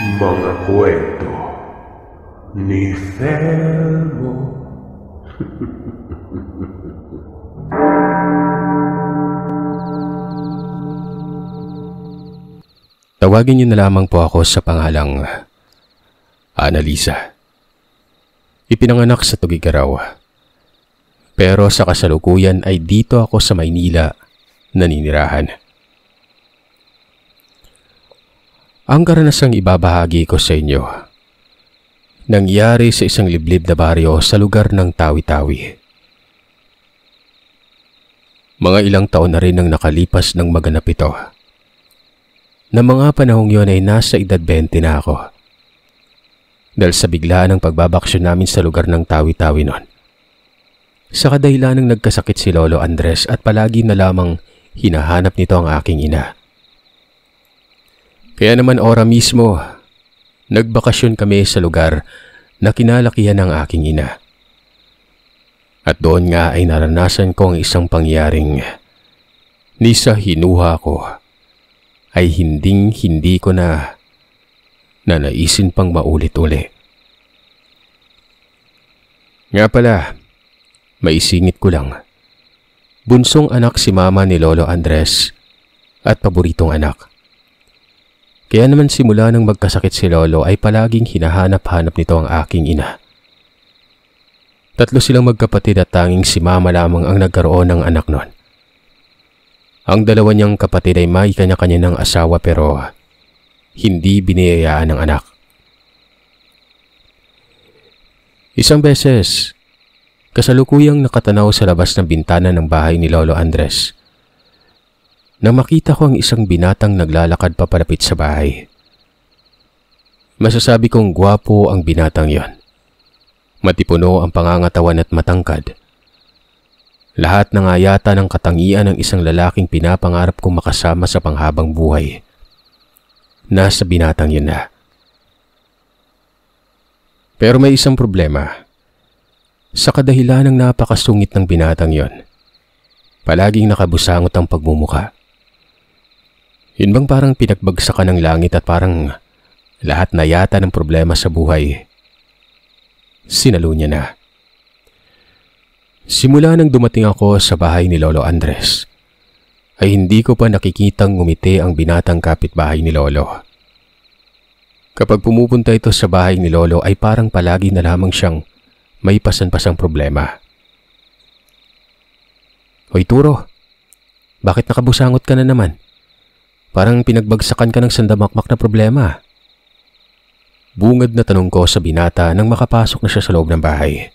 mga kwento ni Thelmo. Tawagin niyo na lamang po ako sa pangalang Annalisa. Ipinanganak sa Tugigaraw. Pero sa kasalukuyan ay dito ako sa Maynila naninirahan. Ang karanasang ibabahagi ko sa inyo nangyari sa isang liblib na baryo sa lugar ng Tawi-Tawi. Mga ilang taon na rin ang nakalipas ng maganap ito. Na mga panahong yon ay nasa edad 20 na ako. Dahil sa biglaan ng pagbabaksyon namin sa lugar ng Tawi-Tawi noon. Sa kadahilan ng nagkasakit si Lolo Andres at palagi na lamang hinahanap nito ang aking ina kaya naman ora mismo, nagbakasyon kami sa lugar na kinalakihan ng aking ina. At doon nga ay naranasan ko ang isang pangyaring ni sa hinuha ko ay hinding hindi ko na nanaisin pang maulit-ulit. Nga pala, maisingit ko lang. Bunsong anak si mama ni Lolo Andres at paboritong anak. Kaya naman simula nang magkasakit si Lolo ay palaging hinahanap-hanap nito ang aking ina. Tatlo silang magkapatid at tanging si Mama lamang ang nagkaroon ng anak noon. Ang dalawa niyang kapatid ay may kanya-kanya ng asawa pero hindi biniyayaan ng anak. Isang beses, kasalukuyang nakatanaw sa labas ng bintana ng bahay ni Lolo Andres nang makita ko ang isang binatang naglalakad papalapit sa bahay. Masasabi kong gwapo ang binatang yon. Matipuno ang pangangatawan at matangkad. Lahat na nga yata ng katangian ng isang lalaking pinapangarap kong makasama sa panghabang buhay. Nasa binatang yun na. Pero may isang problema. Sa kadahilan ng napakasungit ng binatang yon, palaging nakabusangot ang pagmumuka. Yun bang parang pinagbagsakan ng langit at parang lahat na yata ng problema sa buhay. Sinalo niya na. Simula nang dumating ako sa bahay ni Lolo Andres, ay hindi ko pa nakikitang ngumiti ang binatang kapitbahay ni Lolo. Kapag pumupunta ito sa bahay ni Lolo ay parang palagi na lamang siyang may pasan-pasang problema. Hoy Turo, bakit nakabusangot ka na naman? Parang pinagbagsakan ka ng sandamakmak na problema. Bungad na tanong ko sa binata nang makapasok na siya sa loob ng bahay.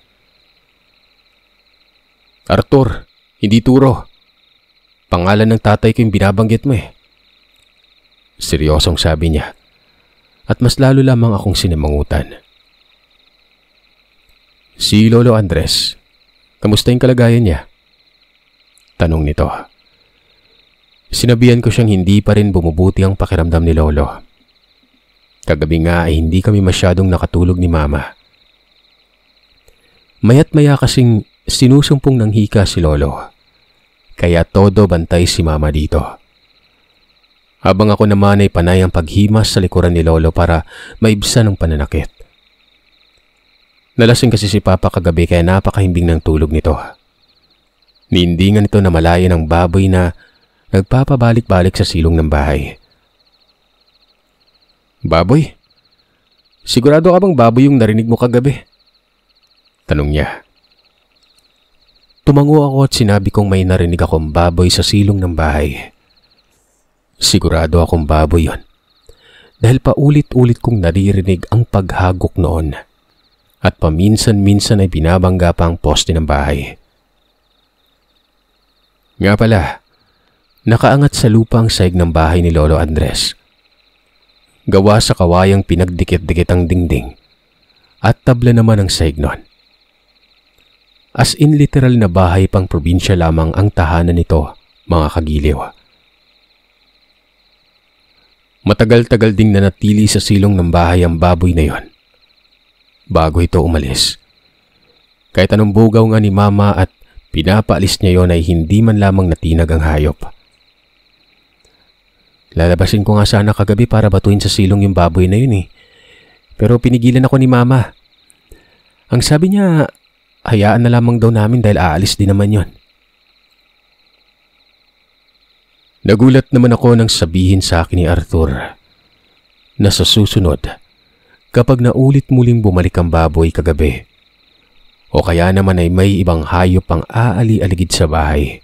Arthur, hindi turo. Pangalan ng tatay ko yung binabanggit mo eh. Seryosong sabi niya. At mas lalo lamang akong sinimangutan. Si Lolo Andres, kamusta yung kalagayan niya? Tanong nito. Sinabihan ko siyang hindi pa rin bumubuti ang pakiramdam ni Lolo. Kagabi nga ay hindi kami masyadong nakatulog ni Mama. Mayat maya kasing sinusumpong ng hika si Lolo. Kaya todo bantay si Mama dito. Habang ako naman ay panay ang paghimas sa likuran ni Lolo para maibsan ang pananakit. Nalasing kasi si Papa kagabi kaya napakahimbing ng tulog nito. Hindi nga nito namalayan ang baboy na Nagpapabalik-balik sa silong ng bahay. Baboy? Sigurado ka bang baboy yung narinig mo kagabi? Tanong niya. Tumango ako at sinabi kong may narinig akong baboy sa silong ng bahay. Sigurado akong baboy yon. Dahil paulit-ulit kong naririnig ang paghagok noon. At paminsan-minsan ay binabangga pa ang poste ng bahay. Nga pala, nakaangat sa lupang ang saig ng bahay ni Lolo Andres. Gawa sa kawayang pinagdikit-dikit ang dingding at tabla naman ang saig nun. As in literal na bahay pang probinsya lamang ang tahanan nito, mga kagiliw. Matagal-tagal ding nanatili sa silong ng bahay ang baboy na yon. Bago ito umalis. Kahit anong bugaw nga ni mama at pinapaalis niya yon ay hindi man lamang natinag ang hayop. Lalabasin ko nga sana kagabi para batuhin sa silong yung baboy na yun eh. Pero pinigilan ako ni mama. Ang sabi niya, hayaan na lamang daw namin dahil aalis din naman yon. Nagulat naman ako nang sabihin sa akin ni Arthur na sa susunod, kapag naulit muling bumalik ang baboy kagabi, o kaya naman ay may ibang hayop pang aali-aligid sa bahay,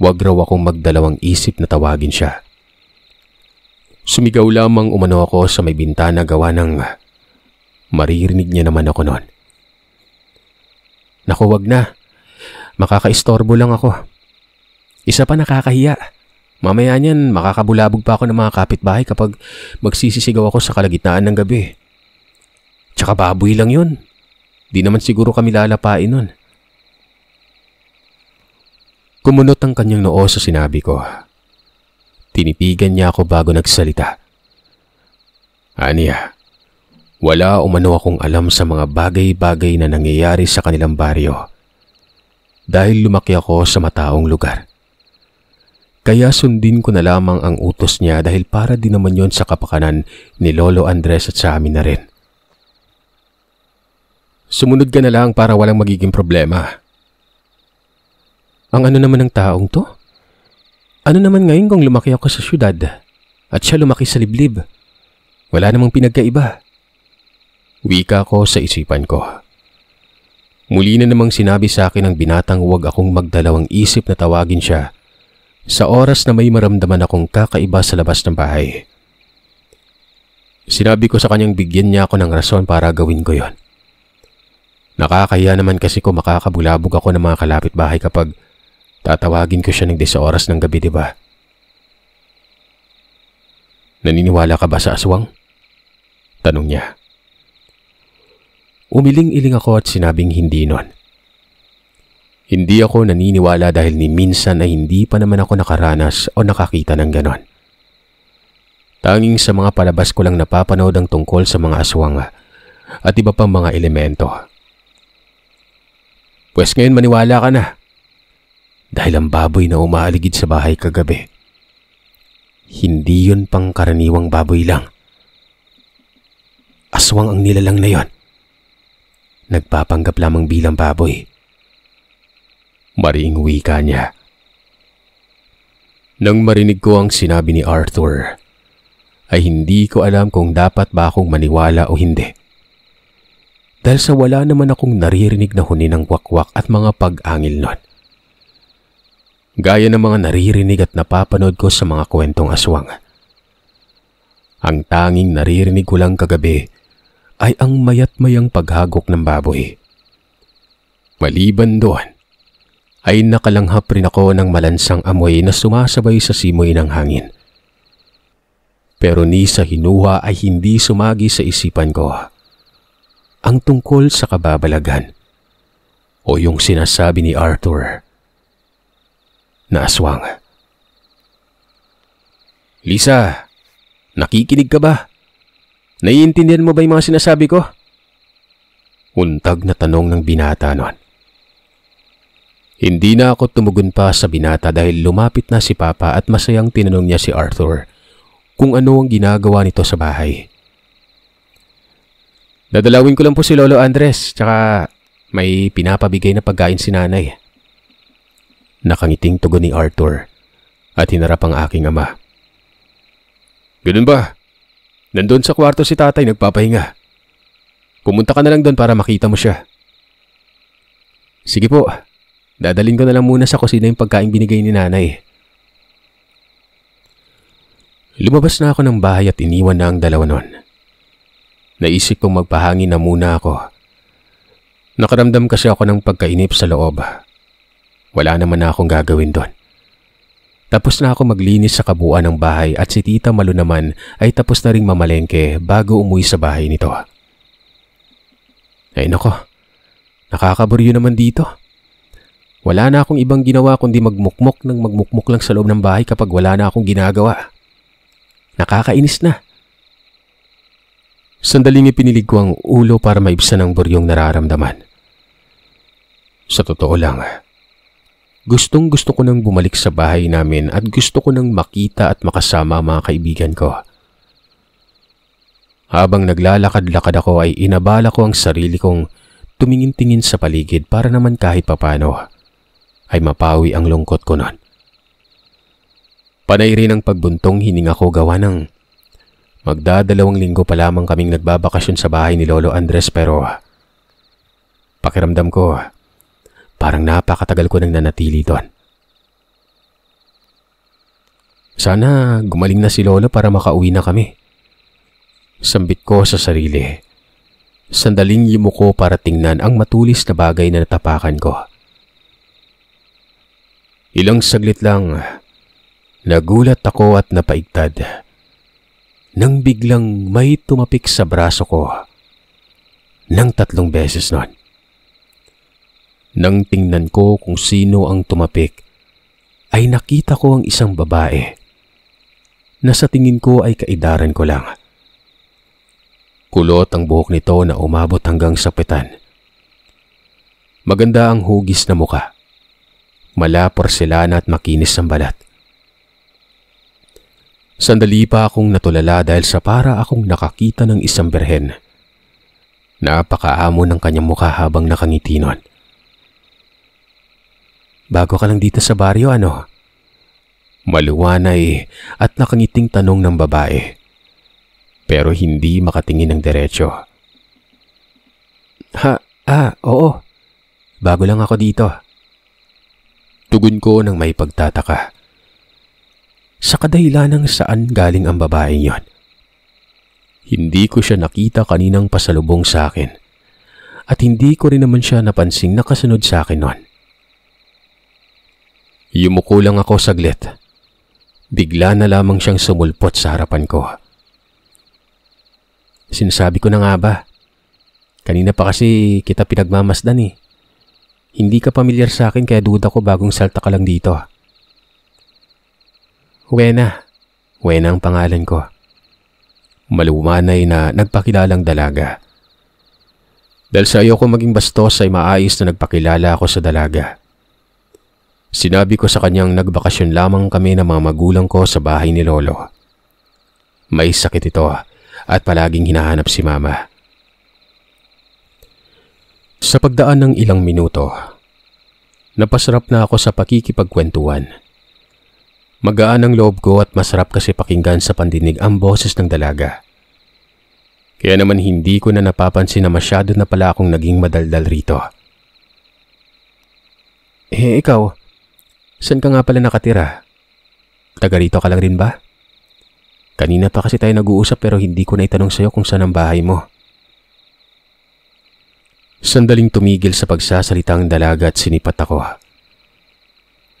wag raw akong magdalawang isip na tawagin siya. Sumigaw lamang umano ako sa may bintana gawa ng maririnig niya naman ako noon. Naku, wag na. Makakaistorbo lang ako. Isa pa nakakahiya. Mamaya niyan, makakabulabog pa ako ng mga kapitbahay kapag magsisisigaw ako sa kalagitnaan ng gabi. Tsaka baboy lang yun. Di naman siguro kami lalapain nun. Kumunot ang kanyang noo sa sinabi ko Tinipigan niya ako bago nagsalita. Aniya, wala umano akong alam sa mga bagay-bagay na nangyayari sa kanilang baryo dahil lumaki ako sa mataong lugar. Kaya sundin ko na lamang ang utos niya dahil para din naman yon sa kapakanan ni Lolo Andres at sa amin na rin. Sumunod ka na lang para walang magiging problema. Ang ano naman ng taong to? Ano naman ngayon kung lumaki ako sa syudad at siya lumaki sa liblib? Wala namang pinagkaiba. Wika ko sa isipan ko. Muli na namang sinabi sa akin ng binatang huwag akong magdalawang isip na tawagin siya sa oras na may maramdaman akong kakaiba sa labas ng bahay. Sinabi ko sa kanyang bigyan niya ako ng rason para gawin ko yon. Nakakahiya naman kasi ko makakabulabog ako ng mga kalapit bahay kapag Tatawagin ko siya ng di sa oras ng gabi, di ba? Naniniwala ka ba sa aswang? Tanong niya. Umiling-iling ako at sinabing hindi nun. Hindi ako naniniwala dahil ni minsan ay hindi pa naman ako nakaranas o nakakita ng ganon. Tanging sa mga palabas ko lang napapanood ang tungkol sa mga aswang ah, at iba pang mga elemento. Pwes ngayon maniwala ka na dahil ang baboy na umaaligid sa bahay kagabi. Hindi yon pang karaniwang baboy lang. Aswang ang nilalang na yon. Nagpapanggap lamang bilang baboy. Mariing wika niya. Nang marinig ko ang sinabi ni Arthur, ay hindi ko alam kung dapat ba akong maniwala o hindi. Dahil sa wala naman akong naririnig na huni ng wakwak at mga pag-angil nun gaya ng mga naririnig at napapanood ko sa mga kwentong aswang. Ang tanging naririnig ko lang kagabi ay ang mayat-mayang paghagok ng baboy. Maliban doon, ay nakalanghap rin ako ng malansang amoy na sumasabay sa simoy ng hangin. Pero ni sa hinuha ay hindi sumagi sa isipan ko. Ang tungkol sa kababalagan o yung sinasabi ni Arthur na aswang. Lisa, nakikinig ka ba? Naiintindihan mo ba yung mga sinasabi ko? Untag na tanong ng binata noon. Hindi na ako tumugon pa sa binata dahil lumapit na si Papa at masayang tinanong niya si Arthur kung ano ang ginagawa nito sa bahay. Dadalawin ko lang po si Lolo Andres tsaka may pinapabigay na pagkain si nanay. Nakangiting tugon ni Arthur at hinarap ang aking ama. Ganun ba? Nandun sa kwarto si tatay nagpapahinga. Pumunta ka na lang doon para makita mo siya. Sige po, dadalin ko na lang muna sa kusina yung pagkain binigay ni nanay. Lumabas na ako ng bahay at iniwan na ang dalawa noon. Naisip kong magpahangin na muna ako. Nakaramdam kasi ako ng pagkainip sa loob. Wala naman na akong gagawin doon. Tapos na ako maglinis sa kabuuan ng bahay at si Tita Malu naman ay tapos na ring mamalengke bago umuwi sa bahay nito. Ay nako, nakakaburyo naman dito. Wala na akong ibang ginawa kundi magmukmok ng magmukmok lang sa loob ng bahay kapag wala na akong ginagawa. Nakakainis na. Sandaling ipinilig ko ang ulo para maibsan ang buryong nararamdaman. Sa totoo lang, Gustong gusto ko nang bumalik sa bahay namin at gusto ko nang makita at makasama ang mga kaibigan ko. Habang naglalakad-lakad ako ay inabala ko ang sarili kong tumingin-tingin sa paligid para naman kahit papano ay mapawi ang lungkot ko nun. Panay rin ang pagbuntong hininga ko gawa ng magdadalawang linggo pa lamang kaming nagbabakasyon sa bahay ni Lolo Andres pero pakiramdam ko Parang napakatagal ko nang nanatili doon. Sana gumaling na si Lola para makauwi na kami. Sambit ko sa sarili. Sandaling yumuko para tingnan ang matulis na bagay na natapakan ko. Ilang saglit lang, nagulat ako at napaigtad. Nang biglang may tumapik sa braso ko. Nang tatlong beses noon. Nang tingnan ko kung sino ang tumapik, ay nakita ko ang isang babae na sa tingin ko ay kaidaran ko lang. Kulot ang buhok nito na umabot hanggang sa petan. Maganda ang hugis na muka. Mala porselana at makinis ang balat. Sandali pa akong natulala dahil sa para akong nakakita ng isang berhen. Napakaamo ng kanyang mukha habang nakangiti nun. Bago ka lang dito sa baryo, ano? Maluwanay at nakangiting tanong ng babae. Pero hindi makatingin ng derecho. Ha, ah, oo. Bago lang ako dito. Tugon ko nang may pagtataka. Sa kadahilan ng saan galing ang babae yon. Hindi ko siya nakita kaninang pasalubong sa akin at hindi ko rin naman siya napansing nakasunod sa akin noon. Yumuko lang ako saglit. Bigla na lamang siyang sumulpot sa harapan ko. Sinasabi ko na nga ba? Kanina pa kasi kita pinagmamasdan eh. Hindi ka pamilyar sa akin kaya duda ko bagong salta ka lang dito. Wena. Wena ang pangalan ko. Malumanay eh na nagpakilalang dalaga. Dahil sa ayoko maging bastos ay maayos na nagpakilala ako sa dalaga. Sinabi ko sa kanyang nagbakasyon lamang kami ng mga magulang ko sa bahay ni Lolo. May sakit ito at palaging hinahanap si Mama. Sa pagdaan ng ilang minuto, napasarap na ako sa pakikipagkwentuhan. Magaan ang loob ko at masarap kasi pakinggan sa pandinig ang boses ng dalaga. Kaya naman hindi ko na napapansin na masyado na pala akong naging madaldal rito. Eh, ikaw, Saan ka nga pala nakatira? Taga rito ka lang rin ba? Kanina pa kasi tayo nag-uusap pero hindi ko na itanong sa'yo kung saan ang bahay mo. Sandaling tumigil sa pagsasalita ang dalaga at sinipat ako.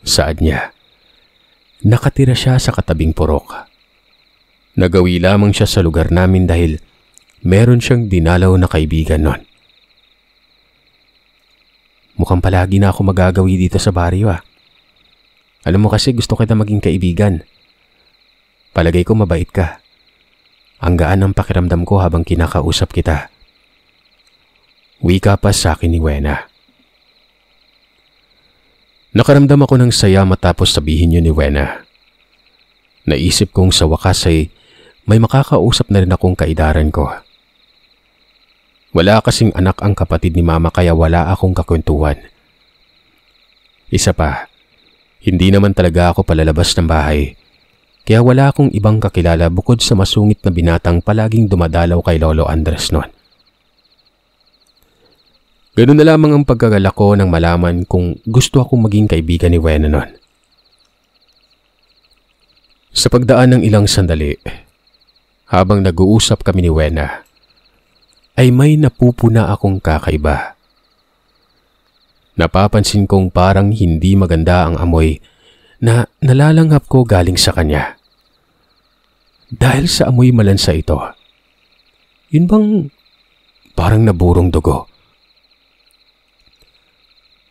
Saad niya? Nakatira siya sa katabing purok. Nagawi lamang siya sa lugar namin dahil meron siyang dinalaw na kaibigan noon. Mukhang palagi na ako magagawi dito sa baryo ah. Alam mo kasi gusto kita maging kaibigan. Palagay ko mabait ka. Ang gaan ang pakiramdam ko habang kinakausap kita. Wika pa sa akin ni Wena. Nakaramdam ako ng saya matapos sabihin yun ni Wena. Naisip kong sa wakas ay may makakausap na rin akong kaidaran ko. Wala kasing anak ang kapatid ni mama kaya wala akong kakwentuhan. Isa pa, hindi naman talaga ako palalabas ng bahay. Kaya wala akong ibang kakilala bukod sa masungit na binatang palaging dumadalaw kay Lolo Andres noon. Ganun na lamang ang pagkagala ko nang malaman kung gusto akong maging kaibigan ni Wena noon. Sa pagdaan ng ilang sandali, habang nag-uusap kami ni Wena, ay may napupuna akong kakaiba. Napapansin kong parang hindi maganda ang amoy na nalalanghap ko galing sa kanya. Dahil sa amoy malansa ito. Yun bang parang naburong dugo?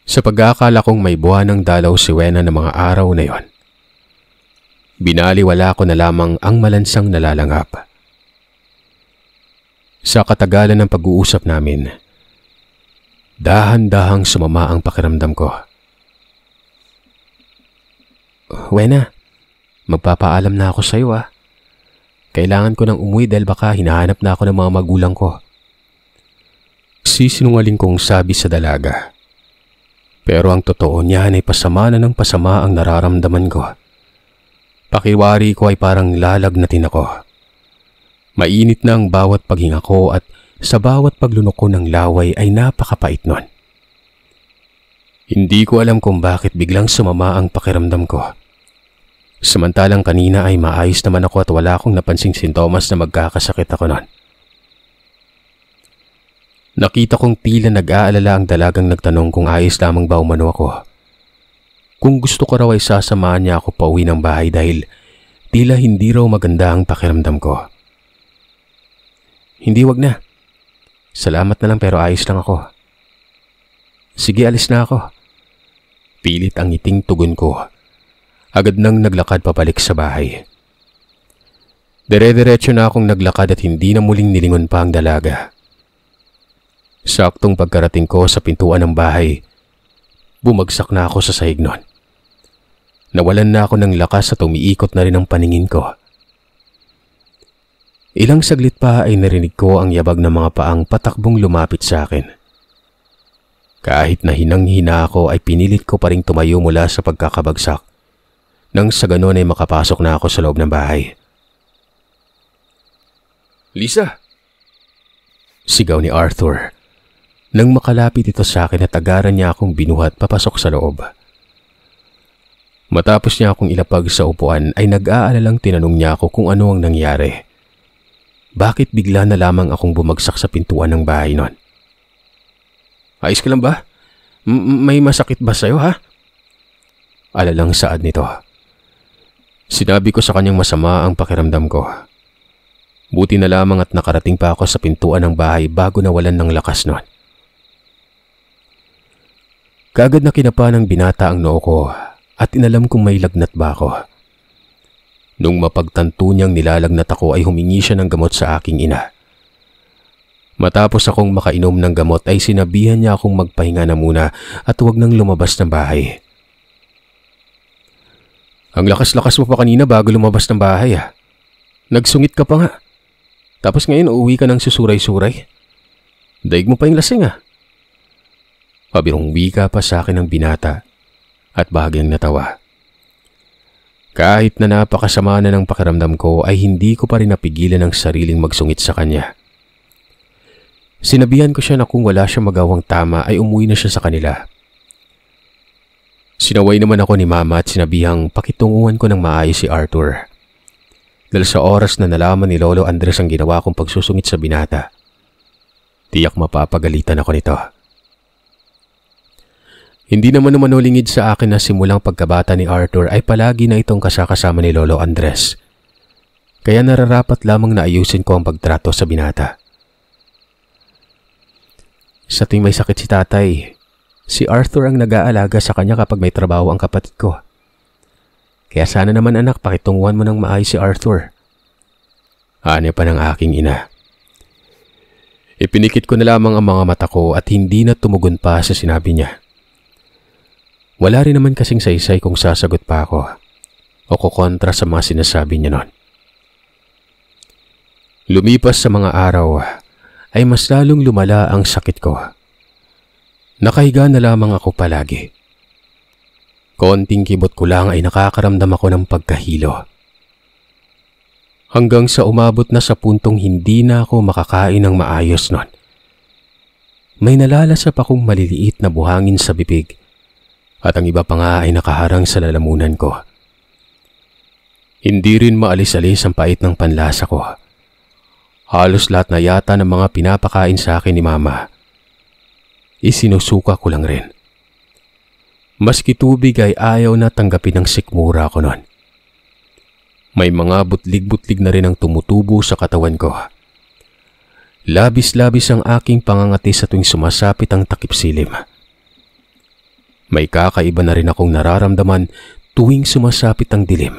Sa pagkakala kong may buwan ng dalaw si Wena ng mga araw na yon. Binaliwala ko na lamang ang malansang nalalangap. Sa katagalan ng pag-uusap namin, Dahan-dahang sumama ang pakiramdam ko. Wena, magpapaalam na ako sa iyo ah. Kailangan ko nang umuwi dahil baka hinahanap na ako ng mga magulang ko. Sisinungaling kong sabi sa dalaga. Pero ang totoo niyan ay pasama na ng pasama ang nararamdaman ko. Pakiwari ko ay parang lalagnatin ako. Mainit na ang bawat paghinga ko at sa bawat paglunok ko ng laway ay napakapait nun. Hindi ko alam kung bakit biglang sumama ang pakiramdam ko. Samantalang kanina ay maayos naman ako at wala akong napansing sintomas na magkakasakit ako nun. Nakita kong tila nag-aalala ang dalagang nagtanong kung ayos lamang ba umano ako. Kung gusto ko raw ay sasamaan niya ako pauwi ng bahay dahil tila hindi raw maganda ang pakiramdam ko. Hindi wag na. Salamat na lang pero ayos lang ako. Sige, alis na ako. Pilit ang ngiting tugon ko. Agad nang naglakad papalik sa bahay. dire diretso na akong naglakad at hindi na muling nilingon pa ang dalaga. Saktong pagkarating ko sa pintuan ng bahay, bumagsak na ako sa sahig nun. Nawalan na ako ng lakas at umiikot na rin ang paningin ko. Ilang saglit pa ay narinig ko ang yabag ng mga paang patakbong lumapit sa akin. Kahit na hinang-hina ako ay pinilit ko pa rin tumayo mula sa pagkakabagsak nang sa ganon ay makapasok na ako sa loob ng bahay. Lisa! Sigaw ni Arthur. Nang makalapit ito sa akin at agaran niya akong binuhat papasok sa loob. Matapos niya akong ilapag sa upuan ay nag-aalalang tinanong niya ako kung ano ang nangyari bakit bigla na lamang akong bumagsak sa pintuan ng bahay noon. Ayos ka lang ba? M may masakit ba sa'yo ha? Alalang saad nito. Sinabi ko sa kanyang masama ang pakiramdam ko. Buti na lamang at nakarating pa ako sa pintuan ng bahay bago nawalan ng lakas noon. Kagad na kinapa ng binata ang noo ko at inalam kong may lagnat ba ako. Nung mapagtanto niyang nilalagnat ako ay humingi siya ng gamot sa aking ina. Matapos akong makainom ng gamot ay sinabihan niya akong magpahinga na muna at huwag nang lumabas ng bahay. Ang lakas-lakas mo pa kanina bago lumabas ng bahay ah. Nagsungit ka pa nga. Tapos ngayon uuwi ka ng susuray-suray. Daig mo pa yung lasing ah. Pabirong wika pa sa akin ng binata at bahagyang natawa. Kahit na napakasama na ng pakiramdam ko ay hindi ko pa rin napigilan ang sariling magsungit sa kanya. Sinabihan ko siya na kung wala siyang magawang tama ay umuwi na siya sa kanila. Sinaway naman ako ni mama at sinabihang pakitunguhan ko ng maayos si Arthur. Dahil sa oras na nalaman ni Lolo Andres ang ginawa kong pagsusungit sa binata. Tiyak mapapagalitan ako nito. Hindi naman naman hulingid sa akin na simulang pagkabata ni Arthur ay palagi na itong kasakasama ni Lolo Andres. Kaya nararapat lamang na ayusin ko ang pagtrato sa binata. Sa tuwing may sakit si tatay, si Arthur ang nag-aalaga sa kanya kapag may trabaho ang kapatid ko. Kaya sana naman anak, pakitunguhan mo ng maayos si Arthur. Ano pa ng aking ina. Ipinikit ko na lamang ang mga mata ko at hindi na tumugon pa sa sinabi niya. Wala rin naman kasing saysay kung sasagot pa ako o kukontra sa mga sinasabi niya noon. Lumipas sa mga araw ay mas lalong lumala ang sakit ko. Nakahiga na lamang ako palagi. Konting kibot ko lang ay nakakaramdam ako ng pagkahilo. Hanggang sa umabot na sa puntong hindi na ako makakain ng maayos noon. May nalalasap akong maliliit na buhangin sa bibig at ang iba pa nga ay nakaharang sa lalamunan ko. Hindi rin maalis-alis ang pait ng panlasa ko. Halos lahat na yata ng mga pinapakain sa akin ni Mama. Isinusuka ko lang rin. Maski tubig ay ayaw na tanggapin ang sikmura ko noon. May mga butlig-butlig na rin ang tumutubo sa katawan ko. Labis-labis ang aking pangangati sa tuwing sumasapit ang takipsilim. silim. May kakaiba na rin akong nararamdaman tuwing sumasapit ang dilim.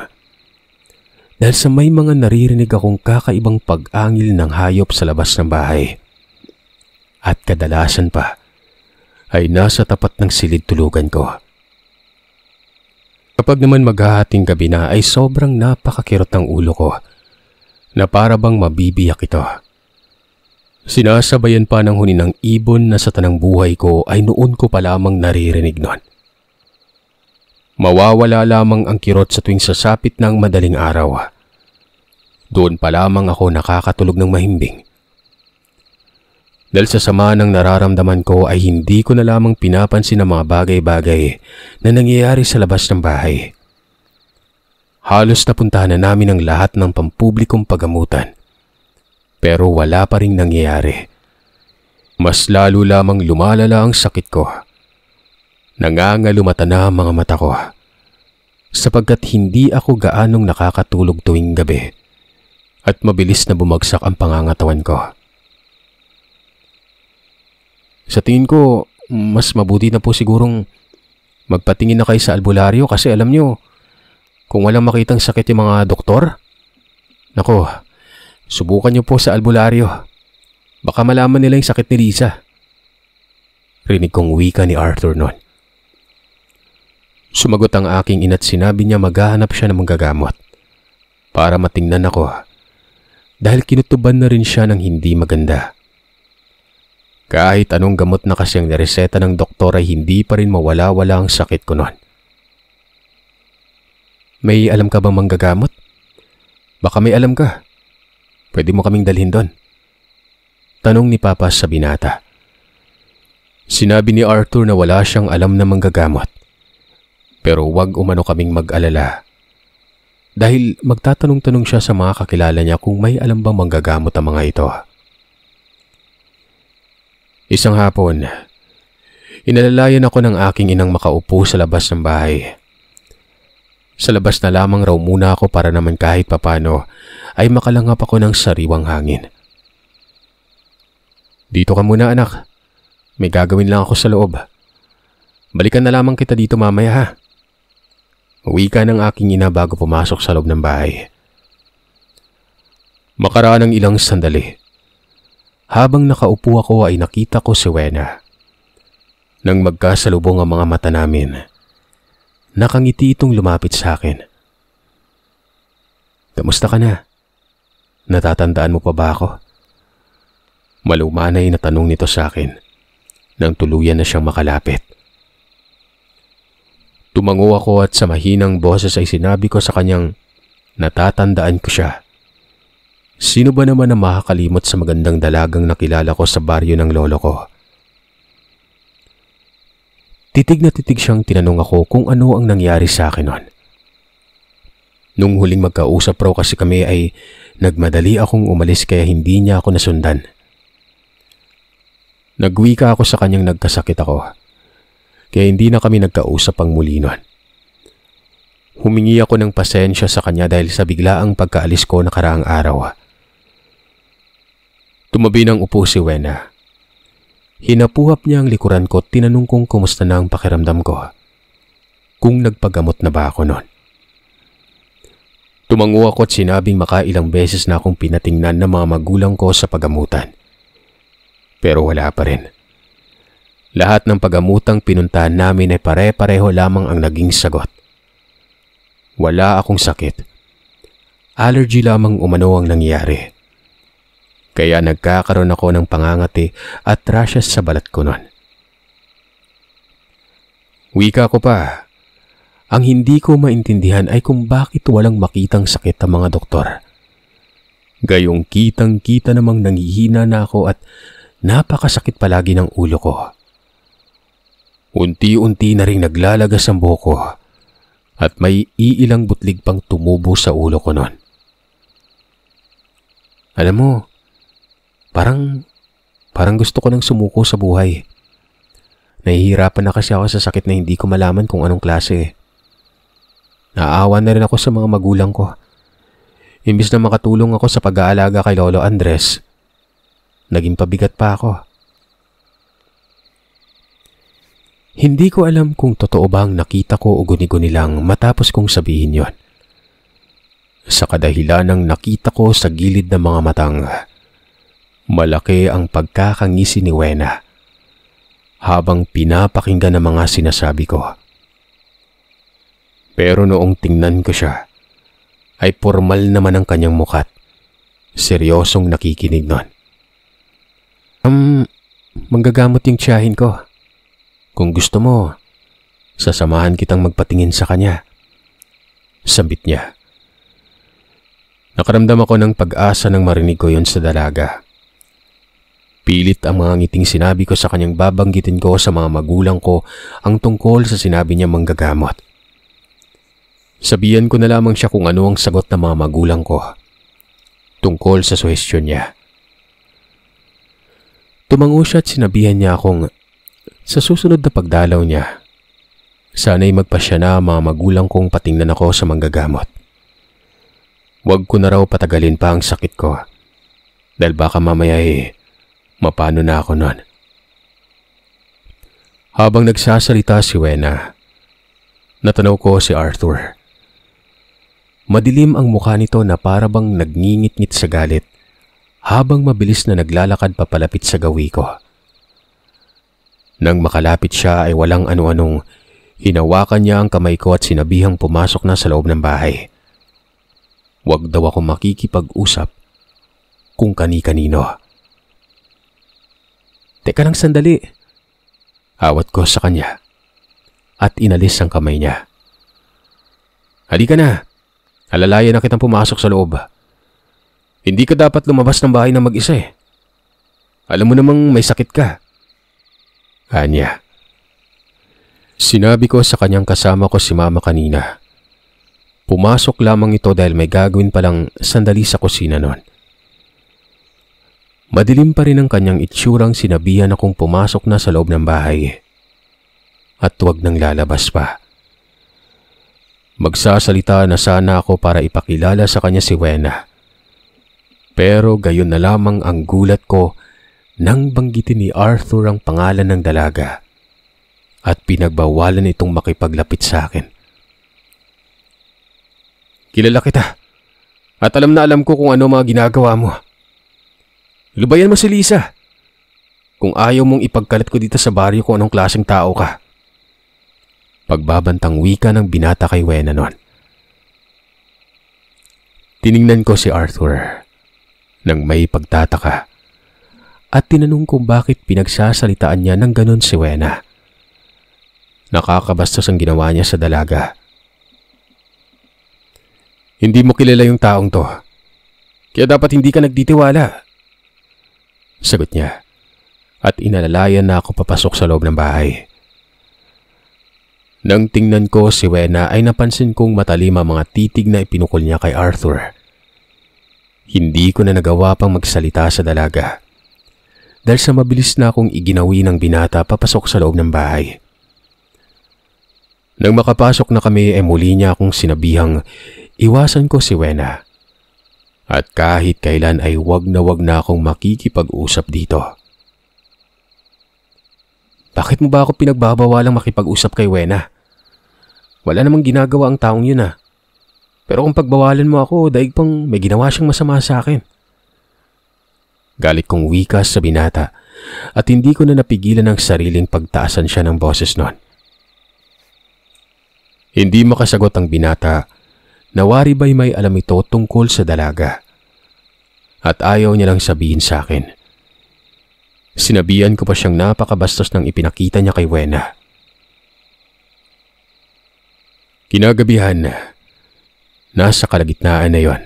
Dahil sa may mga naririnig akong kakaibang pag-angil ng hayop sa labas ng bahay. At kadalasan pa ay nasa tapat ng silid tulugan ko. Kapag naman maghahating gabi na ay sobrang napakakirot ng ulo ko na para bang mabibiyak ito. Sinasabayan pa ng huni ng ibon na sa tanang buhay ko ay noon ko pa lamang naririnig noon. Mawawala lamang ang kirot sa tuwing sasapit ng madaling araw. Doon pa lamang ako nakakatulog ng mahimbing. Dahil sa sama ng nararamdaman ko ay hindi ko na lamang pinapansin ang mga bagay-bagay na nangyayari sa labas ng bahay. Halos napuntahan na namin ang lahat ng pampublikong pagamutan pero wala pa rin nangyayari. Mas lalo lamang lumalala ang sakit ko. Nangangalumata na ang mga mata ko sapagkat hindi ako gaanong nakakatulog tuwing gabi at mabilis na bumagsak ang pangangatawan ko. Sa tingin ko, mas mabuti na po sigurong magpatingin na kayo sa albularyo kasi alam nyo, kung walang makitang sakit yung mga doktor, nako, Subukan niyo po sa albularyo. Baka malaman nila yung sakit ni Lisa. Rinig kong wika ni Arthur noon. Sumagot ang aking ina't sinabi niya maghahanap siya ng manggagamot para matingnan ako dahil kinutuban na rin siya ng hindi maganda. Kahit anong gamot na kasi ang nireseta ng doktor ay hindi pa rin mawala-wala ang sakit ko noon. May alam ka bang manggagamot? Baka may alam ka. Pwede mo kaming dalhin doon. Tanong ni Papa sa binata. Sinabi ni Arthur na wala siyang alam na manggagamot. Pero wag umano kaming mag-alala. Dahil magtatanong-tanong siya sa mga kakilala niya kung may alam bang manggagamot ang mga ito. Isang hapon, inalalayan ako ng aking inang makaupo sa labas ng bahay. Sa labas na lamang raw muna ako para naman kahit papano ay makalangap ako ng sariwang hangin. Dito ka muna anak. May gagawin lang ako sa loob. Balikan na lamang kita dito mamaya ha. Uwi ka ng aking ina bago pumasok sa loob ng bahay. Makaraan ng ilang sandali. Habang nakaupo ako ay nakita ko si Wena. Nang magkasalubong ang mga mata namin, Nakangiti itong lumapit sa akin. Kamusta ka na? Natatandaan mo pa ba ako? Malumanay na tanong nito sa akin nang tuluyan na siyang makalapit. Tumango ako at sa mahinang boses ay sinabi ko sa kanyang natatandaan ko siya. Sino ba naman ang makakalimot sa magandang dalagang nakilala ko sa baryo ng lolo ko? Titig na titig siyang tinanong ako kung ano ang nangyari sa akin noon. Nung huling magkausap raw kasi kami ay nagmadali akong umalis kaya hindi niya ako nasundan. Nagwika ako sa kanyang nagkasakit ako. Kaya hindi na kami nagkausap ang muli noon. Humingi ako ng pasensya sa kanya dahil sa biglaang pagkaalis ko nakaraang araw. Tumabi ng upo si Wena. Hinapuhap niya ang likuran ko at tinanong kong kumusta na ang pakiramdam ko. Kung nagpagamot na ba ako noon. Tumango ako at sinabing makailang beses na akong pinatingnan ng mga magulang ko sa pagamutan. Pero wala pa rin. Lahat ng pagamutang pinuntahan namin ay pare-pareho lamang ang naging sagot. Wala akong sakit. Allergy lamang umano ang nangyari. Kaya nagkakaroon ako ng pangangati at rashes sa balat ko noon. Wika ko pa. Ang hindi ko maintindihan ay kung bakit walang makitang sakit ang mga doktor. Gayong kitang-kita namang nangihina na ako at napakasakit palagi ng ulo ko. Unti-unti na rin naglalagas ang buhok ko at may iilang butlig pang tumubo sa ulo ko noon. Alam mo, Parang, parang gusto ko nang sumuko sa buhay. Nahihirapan na kasi ako sa sakit na hindi ko malaman kung anong klase. Naaawa na rin ako sa mga magulang ko. Imbis na makatulong ako sa pag-aalaga kay Lolo Andres, naging pabigat pa ako. Hindi ko alam kung totoo bang nakita ko o guni-guni lang matapos kong sabihin yon. Sa kadahilan ng nakita ko sa gilid ng mga matang, Malaki ang pagkakangisi ni Wena habang pinapakinggan ang mga sinasabi ko. Pero noong tingnan ko siya, ay formal naman ang kanyang mukat. Seryosong nakikinig nun. Um, manggagamot yung tiyahin ko. Kung gusto mo, sasamahan kitang magpatingin sa kanya. Sambit niya. Nakaramdam ako ng pag-asa nang marinig ko yon sa dalaga. Pilit ang mga ngiting sinabi ko sa kanyang babanggitin ko sa mga magulang ko ang tungkol sa sinabi niya manggagamot. Sabihan ko na lamang siya kung ano ang sagot ng mga magulang ko tungkol sa suhestyon niya. Tumango siya at sinabihan niya akong sa susunod na pagdalaw niya, sana'y magpasya na ang mga magulang kong patingnan ako sa manggagamot. Huwag ko na raw patagalin pa ang sakit ko dahil baka mamaya eh Mapano na ako nun? Habang nagsasalita si Wena, natanaw ko si Arthur. Madilim ang mukha nito na parabang nagningit-ngit sa galit habang mabilis na naglalakad papalapit sa gawi ko. Nang makalapit siya ay walang ano-anong hinawakan niya ang kamay ko at sinabihang pumasok na sa loob ng bahay. Huwag daw ako makikipag-usap kung kani-kanino. Teka lang sandali. Awat ko sa kanya at inalis ang kamay niya. Halika na. Alalayan na kitang pumasok sa loob. Hindi ka dapat lumabas ng bahay na mag-isa eh. Alam mo namang may sakit ka. Anya. Sinabi ko sa kanyang kasama ko si mama kanina. Pumasok lamang ito dahil may gagawin palang sandali sa kusina noon. Madilim pa rin ang kanyang itsurang sinabihan kung pumasok na sa loob ng bahay. At wag nang lalabas pa. Magsasalita na sana ako para ipakilala sa kanya si Wena. Pero gayon na lamang ang gulat ko nang banggitin ni Arthur ang pangalan ng dalaga at pinagbawalan itong makipaglapit sa akin. Kilala kita at alam na alam ko kung ano mga ginagawa mo. Lubayan mo si Lisa. Kung ayaw mong ipagkalat ko dito sa baryo kung anong klaseng tao ka. Pagbabantang wika ng binata kay Wena noon. Tiningnan ko si Arthur nang may pagtataka at tinanong kung bakit pinagsasalitaan niya ng ganon si Wena. Nakakabastos ang ginawa niya sa dalaga. Hindi mo kilala yung taong to. Kaya dapat hindi ka nagditiwala. Sagot niya. At inalalayan na ako papasok sa loob ng bahay. Nang tingnan ko si Wena ay napansin kong matalima mga titig na ipinukol niya kay Arthur. Hindi ko na nagawa pang magsalita sa dalaga. Dahil sa mabilis na akong iginawi ng binata papasok sa loob ng bahay. Nang makapasok na kami ay muli niya akong sinabihang iwasan ko si Wena at kahit kailan ay wag na wag na akong makikipag-usap dito. Bakit mo ba ako pinagbabawalang makipag-usap kay Wena? Wala namang ginagawa ang taong yun ah. Pero kung pagbawalan mo ako, daig pang may ginawa siyang masama sa akin. Galit kong wika sa binata at hindi ko na napigilan ang sariling pagtaasan siya ng boses noon. Hindi makasagot ang binata Nawari ba'y may alam ito tungkol sa dalaga? At ayaw niya lang sabihin sa akin. Sinabihan ko pa siyang napakabastos ng ipinakita niya kay Wena. Kinagabihan na, nasa kalagitnaan na yon.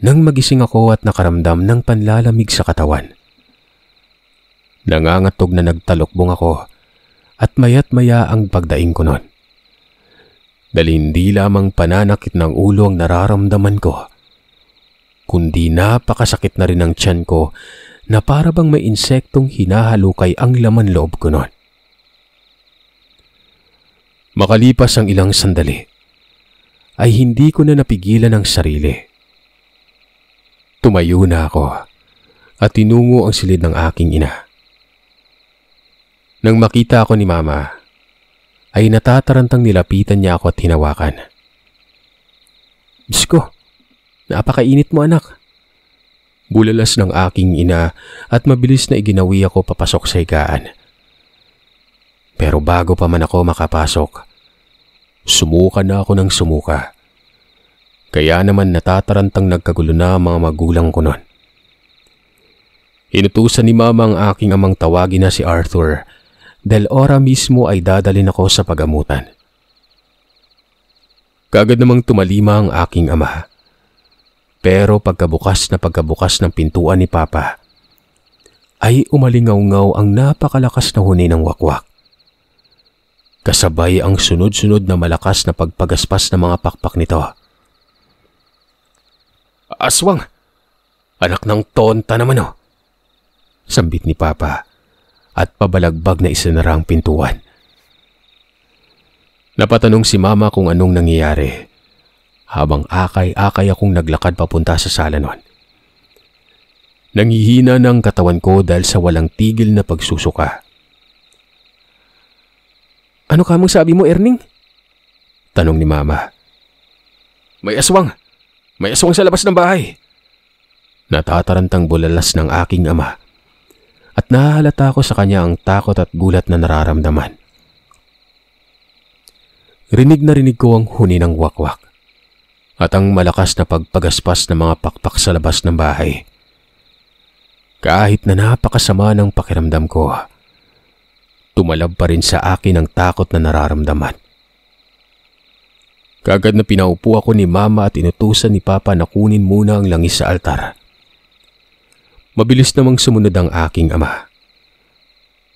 Nang magising ako at nakaramdam ng panlalamig sa katawan. Nangangatog na nagtalokbong ako at mayat maya ang pagdaing ko noon dahil hindi lamang pananakit ng ulo ang nararamdaman ko, kundi napakasakit na rin ang tiyan ko na para bang may insektong hinahalukay ang laman loob ko noon. Makalipas ang ilang sandali, ay hindi ko na napigilan ang sarili. Tumayo na ako at tinungo ang silid ng aking ina. Nang makita ako ni Mama, ay natatarantang nilapitan niya ako at hinawakan. Diyos ko, napakainit mo anak. Bulalas ng aking ina at mabilis na iginawi ako papasok sa higaan. Pero bago pa man ako makapasok, sumuka na ako ng sumuka. Kaya naman natatarantang nagkagulo na mga magulang ko noon. Inutusan ni mama ang aking amang tawagin na si Arthur dahil ora mismo ay dadalin ako sa pagamutan. Kagad namang tumalima ang aking ama. Pero pagkabukas na pagkabukas ng pintuan ni Papa, ay umalingaw-ngaw ang napakalakas na huni ng wakwak. Kasabay ang sunod-sunod na malakas na pagpagaspas ng mga pakpak nito. Aswang! Anak ng tonta naman oh! Sambit ni Papa at pabalagbag na isinarang pintuan. Napatanong si mama kung anong nangyayari habang akay-akay akong naglakad papunta sa sala nun. Nangihina ng katawan ko dahil sa walang tigil na pagsusuka. Ano kamang sabi mo, Erning? Tanong ni mama. May aswang! May aswang sa labas ng bahay! Natatarantang bulalas ng aking ama at nahahalata ko sa kanya ang takot at gulat na nararamdaman. Rinig na rinig ko ang huni ng wakwak at ang malakas na pagpagaspas ng mga pakpak sa labas ng bahay. Kahit na napakasama ng pakiramdam ko, tumalab pa rin sa akin ang takot na nararamdaman. Kagad na pinaupo ako ni mama at inutusan ni papa na kunin muna ang langis sa altar. Mabilis namang sumunod ang aking ama.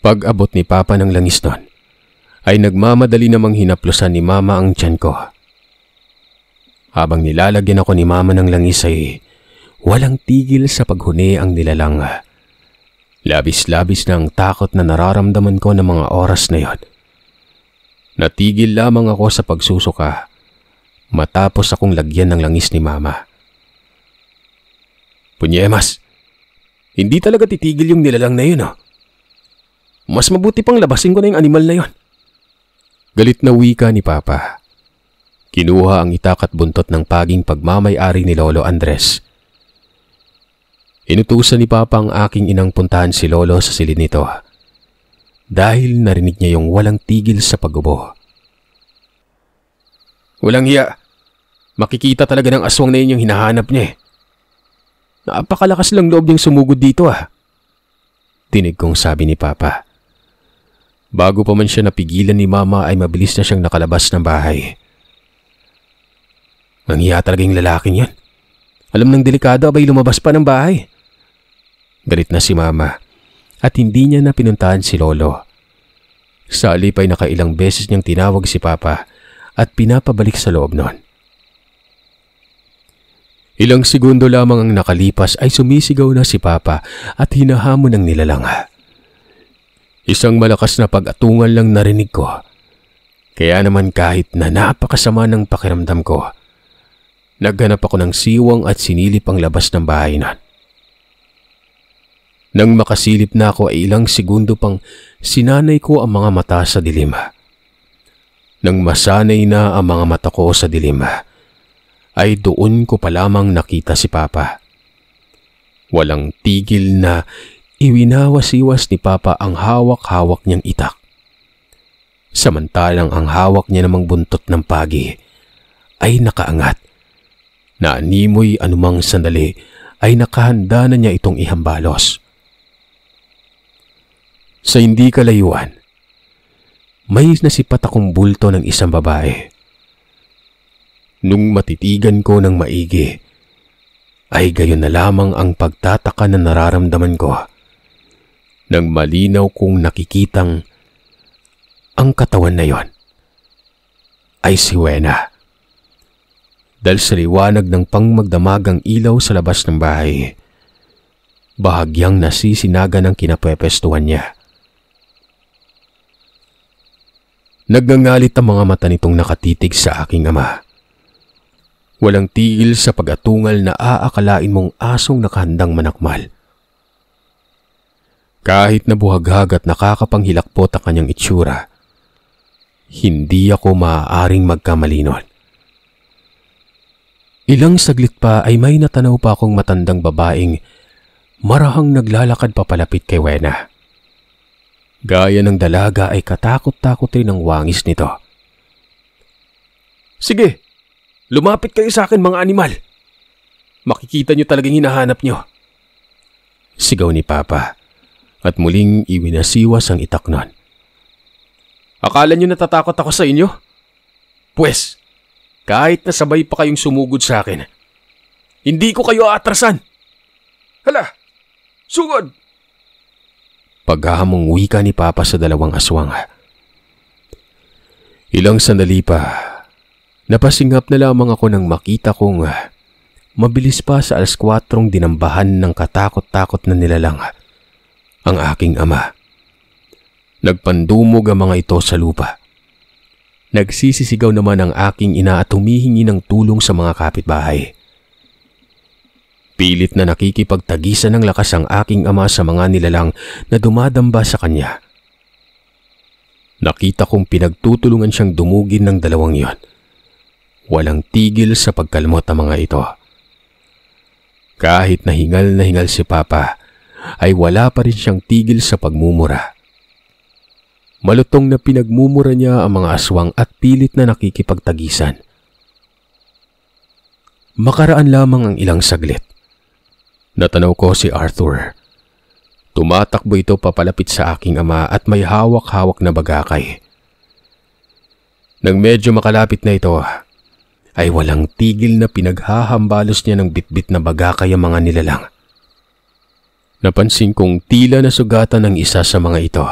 Pag-abot ni Papa ng langis nun, ay nagmamadali namang hinaplosan ni Mama ang tiyan ko. Habang nilalagyan ako ni Mama ng langis ay walang tigil sa paghuni ang nilalang. Labis-labis na ang takot na nararamdaman ko ng mga oras na yon. Natigil lamang ako sa pagsusuka matapos akong lagyan ng langis ni Mama. Punyemas! Hindi talaga titigil yung nilalang na yun, oh. Mas mabuti pang labasin ko na yung animal na yon. Galit na wika ni Papa. Kinuha ang itak at buntot ng paging pagmamayari ni Lolo Andres. Inutusan ni Papa ang aking inang puntahan si Lolo sa silid nito dahil narinig niya yung walang tigil sa pagubo. Walang hiya. Makikita talaga ng aswang na yun yung hinahanap niya eh. Napakalakas lang loob niyang sumugod dito ah. Tinig kong sabi ni Papa. Bago pa man siya napigilan ni Mama ay mabilis na siyang nakalabas ng bahay. Nanghiya talaga yung lalaking yan. Alam ng delikado abay lumabas pa ng bahay. Galit na si Mama at hindi niya na pinuntahan si Lolo. Sa alipay nakailang beses niyang tinawag si Papa at pinapabalik sa loob noon. Ilang segundo lamang ang nakalipas ay sumisigaw na si Papa at hinahamon ng nilalanga. Isang malakas na pag-atungan lang narinig ko. Kaya naman kahit na napakasama ng pakiramdam ko, naghanap ako ng siwang at sinilip ang labas ng bahay nun. Nang makasilip na ako ay ilang segundo pang sinanay ko ang mga mata sa dilima. Nang masanay na ang mga mata ko sa dilima, ay doon ko pa lamang nakita si Papa. Walang tigil na iwinawas-iwas ni Papa ang hawak-hawak niyang itak. Samantalang ang hawak niya namang buntot ng pagi ay nakaangat. Naanimoy anumang sandali ay nakahanda na niya itong ihambalos. Sa hindi kalayuan, may nasipat akong bulto ng isang babae nung matitigan ko ng maigi. Ay gayon na lamang ang pagtataka na nararamdaman ko nang malinaw kong nakikitang ang katawan na yon ay si Wena. Dahil sa liwanag ng pangmagdamagang ilaw sa labas ng bahay, bahagyang nasisinaga ng kinapwepestuhan niya. Nagngangalit ang mga mata nitong nakatitig sa aking ama. Walang tigil sa pagatungal na aakalain mong asong nakahandang manakmal. Kahit na buhaghag at nakakapanghilakpot ang kanyang itsura, hindi ako maaaring magkamali Ilang saglit pa ay may natanaw pa akong matandang babaeng marahang naglalakad papalapit kay Wena. Gaya ng dalaga ay katakot-takot rin ang wangis nito. Sige, Lumapit kayo sa akin mga animal. Makikita niyo talagang hinahanap niyo. Sigaw ni Papa at muling iwinasiwas ang itak nun. Akala niyo natatakot ako sa inyo? Pwes, kahit nasabay pa kayong sumugod sa akin, hindi ko kayo aatrasan. Hala, sugod! Paghahamong wika ni Papa sa dalawang aswang. Ilang sandali pa, Napasingap na lamang ako nang makita kong ah, mabilis pa sa alas 4 dinambahan ng katakot-takot na nilalang ah, ang aking ama. Nagpandumog ang mga ito sa lupa. Nagsisisigaw naman ang aking ina at humihingi ng tulong sa mga kapitbahay. Pilit na nakikipagtagisan ng lakas ang aking ama sa mga nilalang na dumadamba sa kanya. Nakita kong pinagtutulungan siyang dumugin ng dalawang yon. Walang tigil sa pagkalmot ng mga ito. Kahit nahingal na hingal si Papa, ay wala pa rin siyang tigil sa pagmumura. Malutong na pinagmumura niya ang mga aswang at pilit na nakikipagtagisan. Makaraan lamang ang ilang saglit. Natanaw ko si Arthur. Tumatakbo ito papalapit sa aking ama at may hawak-hawak na bagakay. Nang medyo makalapit na ito, ay walang tigil na pinaghahambalos niya ng bitbit na baga kaya mga nilalang. Napansin kong tila nasugatan ng isa sa mga ito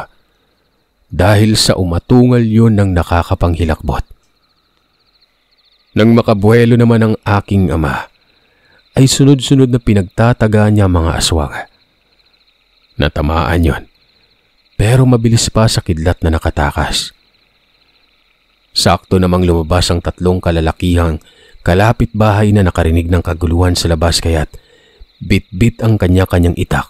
dahil sa umatungal yon ng nakakapanghilakbot. Nang makabuelo naman ang aking ama, ay sunod-sunod na pinagtataga niya mga aswang. Natamaan yon, pero mabilis pa sa kidlat na nakatakas. Sakto namang lumabas ang tatlong kalalakihang kalapit bahay na nakarinig ng kaguluhan sa labas kaya't bit-bit ang kanya-kanyang itak.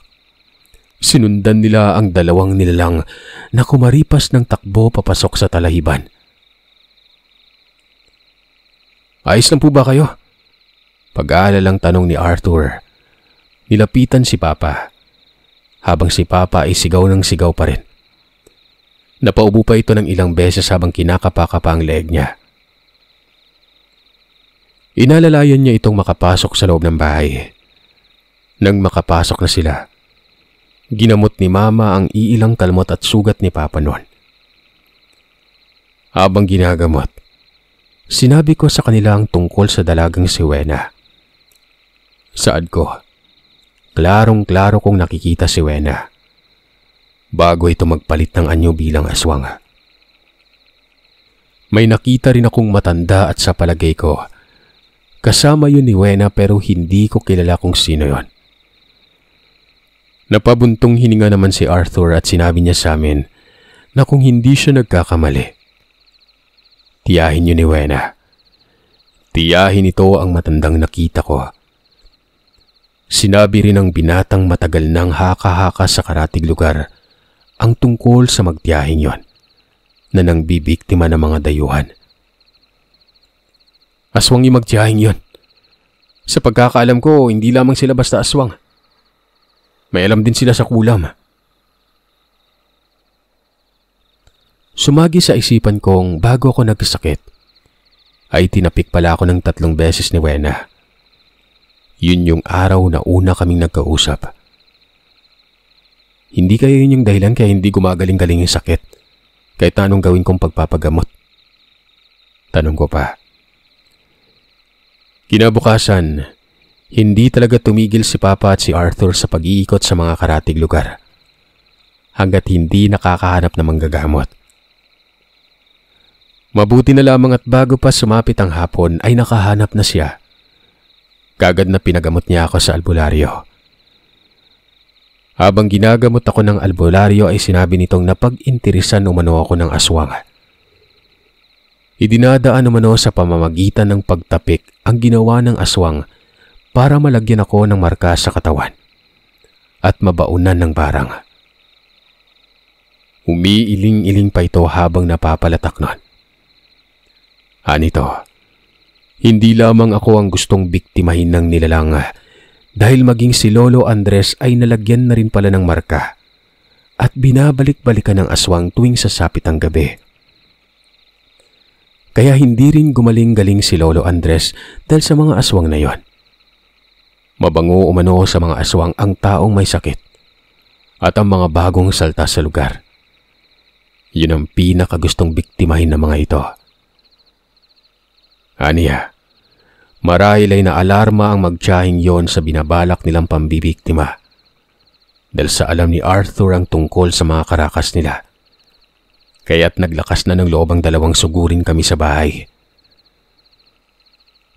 Sinundan nila ang dalawang nilalang na kumaripas ng takbo papasok sa talahiban. Ayos lang po ba kayo? Pag-aalalang tanong ni Arthur. Nilapitan si Papa. Habang si Papa ay sigaw ng sigaw pa rin. Napaubo pa ito ng ilang beses habang kinakapaka pa ang leeg niya. Inalalayan niya itong makapasok sa loob ng bahay. Nang makapasok na sila, ginamot ni Mama ang iilang kalmot at sugat ni Papa noon. Habang ginagamot, sinabi ko sa kanila ang tungkol sa dalagang si Wena. Saad ko, klarong-klaro kong nakikita si Wena bago ito magpalit ng anyo bilang aswang. May nakita rin akong matanda at sa palagay ko, kasama yun ni Wena pero hindi ko kilala kung sino yon. Napabuntong hininga naman si Arthur at sinabi niya sa amin na kung hindi siya nagkakamali, tiyahin niyo ni Wena. Tiyahin ito ang matandang nakita ko. Sinabi rin ng binatang matagal nang haka-haka sa karatig lugar ang tungkol sa magtiyahing yon na nang bibiktima ng mga dayuhan. Aswang yung magtiyahing yon. Sa pagkakaalam ko, hindi lamang sila basta aswang. May alam din sila sa kulam. Sumagi sa isipan kong bago ako nagkasakit, ay tinapik pala ako ng tatlong beses ni Wena. Yun yung araw na una kaming nagkausap. Hindi kaya yun yung dahilan kaya hindi gumagaling-galing yung sakit. Kahit na anong gawin kong pagpapagamot. Tanong ko pa. Kinabukasan, hindi talaga tumigil si Papa at si Arthur sa pag-iikot sa mga karatig lugar hanggat hindi nakakahanap ng manggagamot. Mabuti na lamang at bago pa sumapit ang hapon ay nakahanap na siya. Kagad na pinagamot niya ako sa albularyo. Habang ginagamot ako ng albularyo ay sinabi nitong napag-interisan umano ako ng aswang. Idinadaan umano sa pamamagitan ng pagtapik ang ginawa ng aswang para malagyan ako ng marka sa katawan at mabaunan ng barang. Umiiling-iling pa ito habang napapalatak nun. Anito, hindi lamang ako ang gustong biktimahin ng nilalang dahil maging si Lolo Andres ay nalagyan na rin pala ng marka at binabalik-balikan ng aswang tuwing sasapit ang gabi. Kaya hindi rin gumaling-galing si Lolo Andres dahil sa mga aswang na yon. Mabango umano sa mga aswang ang taong may sakit at ang mga bagong salta sa lugar. Yun ang pinakagustong biktimahin ng mga ito. Aniya, Marahil ay naalarma ang magtsahing yon sa binabalak nilang pambibiktima. Dahil sa alam ni Arthur ang tungkol sa mga karakas nila. Kaya't naglakas na ng loob ang dalawang sugurin kami sa bahay.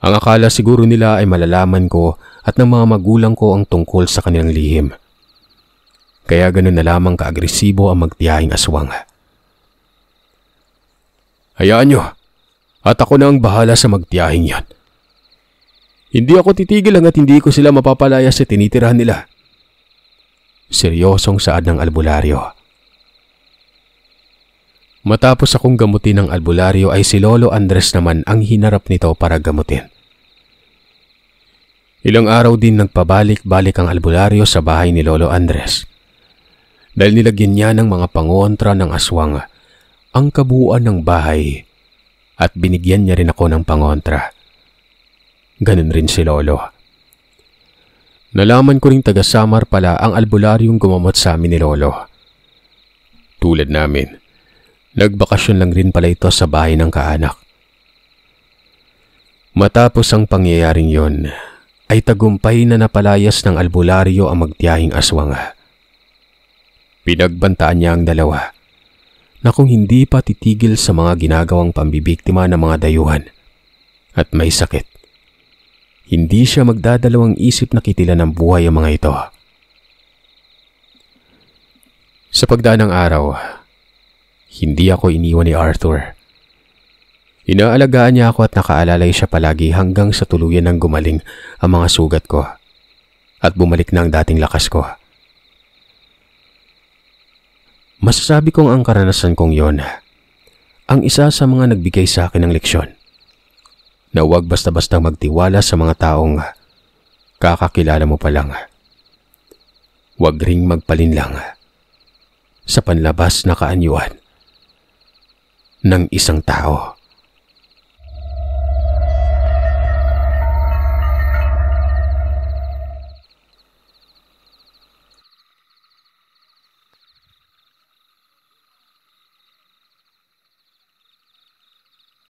Ang akala siguro nila ay malalaman ko at ng mga magulang ko ang tungkol sa kanilang lihim. Kaya ganun na lamang kaagresibo ang magtiyahing aswang. Hayaan nyo, at ako na ang bahala sa magtiyahing yan. Hindi ako titigil hanggat hindi ko sila mapapalaya sa tinitirahan nila. Seryosong saad ng albularyo. Matapos akong gamutin ng albularyo ay si Lolo Andres naman ang hinarap nito para gamutin. Ilang araw din nagpabalik-balik ang albularyo sa bahay ni Lolo Andres. Dahil nilagyan niya ng mga pangontra ng aswang ang kabuuan ng bahay at binigyan niya rin ako ng pangontra. Ganun rin si Lolo. Nalaman ko rin taga-Samar pala ang albularyong gumamot sa amin ni Lolo. Tulad namin, nagbakasyon lang rin pala ito sa bahay ng kaanak. Matapos ang pangyayaring yon, ay tagumpay na napalayas ng albularyo ang magtiyahing aswang. Pinagbantaan niya ang dalawa na kung hindi pa titigil sa mga ginagawang pambibiktima ng mga dayuhan at may sakit hindi siya magdadalawang isip na kitilan ng buhay ang mga ito. Sa pagdaan ng araw, hindi ako iniwan ni Arthur. Inaalagaan niya ako at nakaalalay siya palagi hanggang sa tuluyan ng gumaling ang mga sugat ko at bumalik na ang dating lakas ko. Masasabi kong ang karanasan kong yon ang isa sa mga nagbigay sa akin ng leksyon na huwag basta-basta magtiwala sa mga taong kakakilala mo pa lang. Huwag ring magpalinlang sa panlabas na kaanyuan ng isang tao.